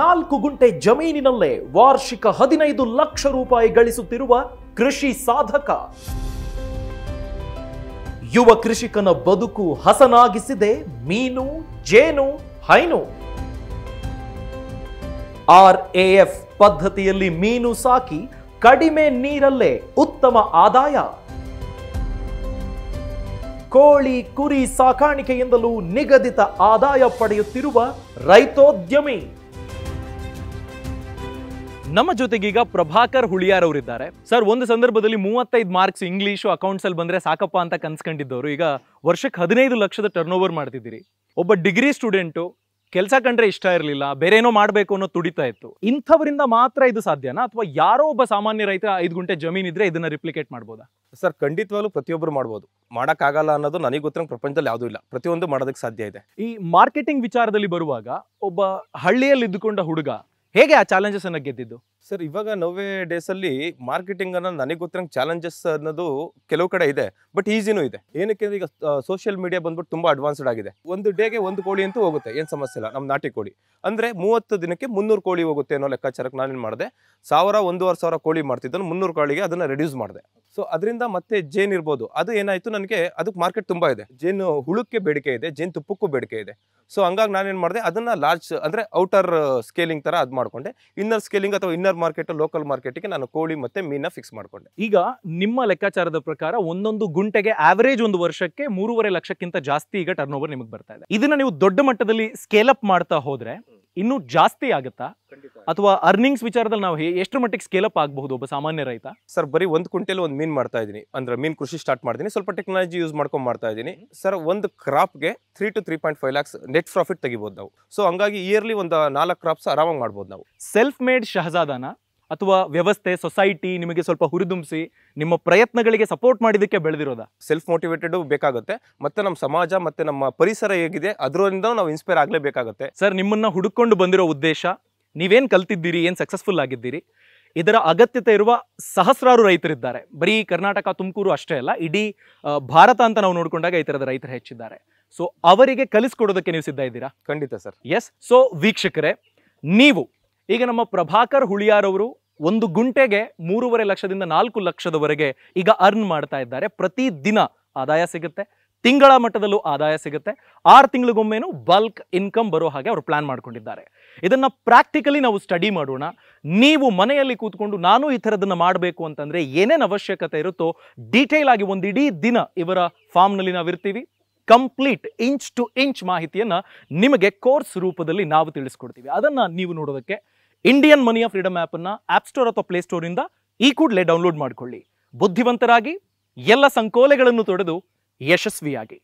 ನಾಲ್ಕು ಗುಂಟೆ ಜಮೀನಿನಲ್ಲೇ ವಾರ್ಷಿಕ ಹದಿನೈದು ಲಕ್ಷ ರೂಪಾಯಿ ಗಳಿಸುತ್ತಿರುವ ಕೃಷಿ ಸಾಧಕ ಯುವ ಕೃಷಿಕನ ಬದುಕು ಹಸನಾಗಿಸಿದೆ ಮೀನು ಜೇನು ಹೈನು ಆರ್ ಎಫ್ ಪದ್ಧತಿಯಲ್ಲಿ ಮೀನು ಸಾಕಿ ಕಡಿಮೆ ನೀರಲ್ಲೇ ಉತ್ತಮ ಆದಾಯ ಕೋಳಿ ಕುರಿ ಸಾಕಾಣಿಕೆಯಿಂದಲೂ ನಿಗದಿತ ಆದಾಯ ಪಡೆಯುತ್ತಿರುವ ರೈತೋದ್ಯಮಿ ನಮ್ಮ ಜೊತೆಗೀಗ ಪ್ರಭಾಕರ್ ಹುಳಿಯಾರ್ ಅವರಿದ್ದಾರೆ ಸರ್ ಒಂದು ಸಂದರ್ಭದಲ್ಲಿ ಮೂವತ್ತೈದು ಮಾರ್ಕ್ಸ್ ಇಂಗ್ಲೀಷು ಅಕೌಂಟ್ಸ್ ಅಲ್ಲಿ ಬಂದ್ರೆ ಸಾಕಪ್ಪ ಅಂತ ಕನ್ಸ್ಕೊಂಡಿದ್ದವರು ಈಗ ವರ್ಷಕ್ಕೆ ಹದಿನೈದು ಲಕ್ಷದ ಟರ್ನ್ ಓವರ್ ಮಾಡ್ತಿದ್ದೀರಿ ಒಬ್ಬ ಡಿಗ್ರಿ ಸ್ಟೂಡೆಂಟು ಕೆಲಸ ಕಂಡ್ರೆ ಇಷ್ಟ ಇರಲಿಲ್ಲ ಬೇರೆ ಏನೋ ಮಾಡಬೇಕು ಅನ್ನೋ ತುಡಿತಾ ಇತ್ತು ಇಂಥವರಿಂದ ಮಾತ್ರ ಇದು ಸಾಧ್ಯನಾ ಅಥವಾ ಯಾರೋ ಒಬ್ಬ ಸಾಮಾನ್ಯ ರೈತ ಐದು ಗುಂಟೆ ಜಮೀನ್ ಇದ್ರೆ ಇದನ್ನ ರಿಪ್ಲಿಕೇಟ್ ಮಾಡ್ಬೋದಾ ಸರ್ ಖಂಡಿತವಾಗ್ಲೂ ಪ್ರತಿಯೊಬ್ಬರು ಮಾಡ್ಬೋದು ಮಾಡೋಕ್ಕಾಗಲ್ಲ ಅನ್ನೋದು ನನಗೆ ಗೊತ್ತಿರೋ ಪ್ರಪಂಚದಲ್ಲಿ ಯಾವುದೂ ಇಲ್ಲ ಪ್ರತಿಯೊಂದು ಮಾಡೋದಕ್ಕೆ ಸಾಧ್ಯ ಇದೆ ಈ ಮಾರ್ಕೆಟಿಂಗ್ ವಿಚಾರದಲ್ಲಿ ಬರುವಾಗ ಒಬ್ಬ ಹಳ್ಳಿಯಲ್ಲಿ ಇದ್ದುಕೊಂಡ ಹುಡುಗ ಹೇಗೆ ಆ ಚಾಲೆಂಜಸ್ ಅನ್ನ ಗೆದ್ದಿದ್ದು ಸರ್ ಇವಾಗ ನೋವೇ ಡೇಸಲ್ಲಿ ಮಾರ್ಕೆಟಿಂಗ್ ಅನ್ನೋ ನನಗೆ ಗೊತ್ತಿರೋ ಚಾಲೆಂಜಸ್ ಅನ್ನೋದು ಕೆಲವು ಕಡೆ ಇದೆ ಬಟ್ ಈಸಿನೂ ಇದೆ ಏನಕ್ಕೆ ಈಗ ಸೋಷಿಯಲ್ ಮೀಡಿಯಾ ಬಂದ್ಬಿಟ್ಟು ತುಂಬ ಅಡ್ವಾನ್ಸ್ಡ್ ಆಗಿದೆ ಒಂದು ಡೇಗೆ ಒಂದು ಕೋಳಿ ಅಂತೂ ಹೋಗುತ್ತೆ ಏನು ಸಮಸ್ಯೆ ಇಲ್ಲ ನಮ್ಮ ನಾಟಿ ಕೋಳಿ ಅಂದರೆ ಮೂವತ್ತು ದಿನಕ್ಕೆ ಮುನ್ನೂರು ಕೋಳಿ ಹೋಗುತ್ತೆ ಅನ್ನೋ ಲೆಕ್ಕಾಚಾರಕ್ಕೆ ನಾನೇನು ಮಾಡಿದೆ ಸಾವಿರ ಒಂದೂವರೆ ಸಾವಿರ ಕೋಳಿ ಮಾಡ್ತಿದ್ದನ್ನು ಮುನ್ನೂರು ಕೋಳಿಗೆ ಅದನ್ನು ರೆಡ್ಯೂಸ್ ಮಾಡಿದೆ ಸೊ ಅದರಿಂದ ಮತ್ತೆ ಜೇನು ಇರ್ಬೋದು ಅದು ಏನಾಯಿತು ನನಗೆ ಅದಕ್ಕೆ ಮಾರ್ಕೆಟ್ ತುಂಬ ಇದೆ ಜೇನು ಹುಳಕ್ಕೆ ಬೇಡಿಕೆ ಇದೆ ಜೇನು ತುಪ್ಪಕ್ಕೂ ಬೇಡಿಕೆ ಇದೆ ಸೊ ಹಂಗಾಗಿ ನಾನೇನು ಮಾಡಿದೆ ಅದನ್ನು ಲಾರ್ಜ್ ಅಂದರೆ ಔಟರ್ ಸ್ಕೇಲಿಂಗ್ ಥರ ಅದು ಮಾಡಿಕೊಂಡೆ ಇನ್ನರ್ ಸ್ಕೇಲಿಂಗ್ ಅಥವಾ ಇನ್ನರ್ ಮಾರ್ಕೆಟ್ ಲೋಕಲ್ ಮಾರ್ಕೆಟ್ಗೆ ನಾನು ಕೋಳಿ ಮತ್ತೆ ಮೀನ ಫಿಕ್ಸ್ ಮಾಡ್ಕೊಂಡೆ ಈಗ ನಿಮ್ಮ ಲೆಕ್ಕಾಚಾರದ ಪ್ರಕಾರ ಒಂದೊಂದು ಗುಂಟೆಗೆ ಆವರೇಜ್ ಒಂದು ವರ್ಷಕ್ಕೆ ಮೂರುವರೆ ಲಕ್ಷಕ್ಕಿಂತ ಜಾಸ್ತಿ ಈಗ ಟರ್ನ್ ಓವರ್ ನಿಮಗೆ ಬರ್ತಾ ಇದೆ ಇದನ್ನ ನೀವು ದೊಡ್ಡ ಮಟ್ಟದಲ್ಲಿ ಸ್ಕೇಲ್ ಅಪ್ ಮಾಡ್ತಾ ಹೋದ್ರೆ ಇನ್ನೂ ಜಾಸ್ತಿ ಆಗುತ್ತಾ ಅಥವಾ ಅರ್ನಿಂಗ್ಸ್ ವಿಚಾರದಲ್ಲಿ ನಾವು ಎಷ್ಟು ಮಟ್ಟಿಗೆ ಸ್ಕೇಲ್ ಅಪ್ ಆಗಬಹುದು ಒಬ್ಬ ಸಾಮಾನ್ಯ ರೈತ ಸರ್ ಬರೀ ಒಂದು ಕ್ವಿಂಟಲ್ ಒಂದು ಮೀನು ಮಾಡ್ತಾ ಇದ್ದೀನಿ ಅಂದ್ರೆ ಮೀನು ಕೃಷಿ ಸ್ಟಾರ್ಟ್ ಮಾಡ್ತೀನಿ ಸ್ವಲ್ಪ ಟೆಕ್ನಾಲಜಿ ಯೂಸ್ ಮಾಡ್ಕೊಂಡು ಮಾಡ್ತಾ ಇದ್ದೀನಿ ಸರ್ ಒಂದು ಕ್ರಾಪ್ಗೆ three to three point five lakhs net profit ತೆಗಿಬಹುದು ನಾವು ಸೊ ಹಂಗಾಗಿ ಇಯರ್ಲಿ ಒಂದು ನಾಲ್ಕು ಕ್ರಾಪ್ಸ್ ಆರಾಮಾಗಿ ಮಾಡ್ಬೋದು ನಾವು ಸೆಲ್ಫ್ ಮೇಡ್ ಶಹಜಾದಾನ ಅಥವಾ ವ್ಯವಸ್ಥೆ ಸೊಸೈಟಿ ನಿಮಗೆ ಸ್ವಲ್ಪ ಹುರಿದುಂಬಿಸಿ ನಿಮ್ಮ ಪ್ರಯತ್ನಗಳಿಗೆ ಸಪೋರ್ಟ್ ಮಾಡಿದ್ದಕ್ಕೆ ಬೆಳೆದಿರೋದ ಸೆಲ್ಫ್ ಮೋಟಿವೇಟೆಡ್ ಬೇಕಾಗುತ್ತೆ ಮತ್ತೆ ನಮ್ಮ ಸಮಾಜ ಮತ್ತೆ ನಮ್ಮ ಪರಿಸರ ಹೇಗಿದೆ ಅದರಿಂದ ನಾವು ಇನ್ಸ್ಪೈರ್ ಆಗಲೇಬೇಕಾಗುತ್ತೆ ಸರ್ ನಿಮ್ಮನ್ನ ಹುಡುಕೊಂಡು ಬಂದಿರೋ ಉದ್ದೇಶ ನೀವೇನು ಕಲ್ತಿದ್ದೀರಿ ಏನು ಸಕ್ಸಸ್ಫುಲ್ ಆಗಿದ್ದೀರಿ ಇದರ ಅಗತ್ಯತೆ ಇರುವ ಸಹಸ್ರಾರು ರೈತರಿದ್ದಾರೆ ಬರೀ ಕರ್ನಾಟಕ ತುಮಕೂರು ಅಷ್ಟೇ ಅಲ್ಲ ಇಡೀ ಭಾರತ ಅಂತ ನಾವು ನೋಡಿಕೊಂಡಾಗ ಈ ಥರದ ರೈತರು ಹೆಚ್ಚಿದ್ದಾರೆ ಸೊ ಅವರಿಗೆ ಕಲಿಸ್ಕೊಡೋದಕ್ಕೆ ನೀವು ಸಿದ್ಧ ಇದ್ದೀರಾ ಖಂಡಿತ ಸರ್ ಎಸ್ ಸೊ ವೀಕ್ಷಕರೇ ನೀವು ಈಗ ನಮ್ಮ ಪ್ರಭಾಕರ್ ಹುಳಿಯಾರವರು ಒಂದು ಗುಂಟೆಗೆ ಮೂರುವರೆ ಲಕ್ಷದಿಂದ ನಾಲ್ಕು ಲಕ್ಷದವರೆಗೆ ಈಗ ಅರ್ನ್ ಮಾಡ್ತಾ ಇದ್ದಾರೆ ಪ್ರತಿ ದಿನ ಆದಾಯ ಸಿಗುತ್ತೆ ತಿಂಗಳ ಮಟ್ಟದಲ್ಲೂ ಆದಾಯ ಸಿಗುತ್ತೆ ಆರು ತಿಂಗಳಿಗೊಮ್ಮೆನೂ ಬಲ್ಕ್ ಇನ್ಕಮ್ ಬರೋ ಹಾಗೆ ಅವರು ಪ್ಲಾನ್ ಮಾಡ್ಕೊಂಡಿದ್ದಾರೆ ಇದನ್ನು ಪ್ರಾಕ್ಟಿಕಲಿ ನಾವು ಸ್ಟಡಿ ಮಾಡೋಣ ನೀವು ಮನೆಯಲ್ಲಿ ಕೂತ್ಕೊಂಡು ನಾನು ಈ ಥರದನ್ನು ಮಾಡಬೇಕು ಅಂತಂದರೆ ಏನೇನು ಅವಶ್ಯಕತೆ ಇರುತ್ತೋ ಡೀಟೇಲ್ ಆಗಿ ಒಂದು ಇಡೀ ದಿನ ಇವರ ಫಾರ್ಮ್ನಲ್ಲಿ ನಾವಿರ್ತೀವಿ ಕಂಪ್ಲೀಟ್ ಇಂಚ್ ಟು ಇಂಚ್ ಮಾಹಿತಿಯನ್ನು ನಿಮಗೆ ಕೋರ್ಸ್ ರೂಪದಲ್ಲಿ ನಾವು ತಿಳಿಸ್ಕೊಡ್ತೀವಿ ಅದನ್ನು ನೀವು ನೋಡೋದಕ್ಕೆ ಇಂಡಿಯನ್ ಮನಿ ಆಫ್ ಫ್ರೀಡಮ್ ಆ್ಯಪನ್ನು ಆ್ಯಪ್ ಸ್ಟೋರ್ ಅಥವಾ ಪ್ಲೇಸ್ಟೋರಿಂದ ಈ ಕೂಡಲೇ ಡೌನ್ಲೋಡ್ ಮಾಡಿಕೊಳ್ಳಿ ಬುದ್ಧಿವಂತರಾಗಿ ಎಲ್ಲ ಸಂಕೋಲೆಗಳನ್ನು ತೊಡೆದು ಯಶಸ್ವಿಯಾಗಿ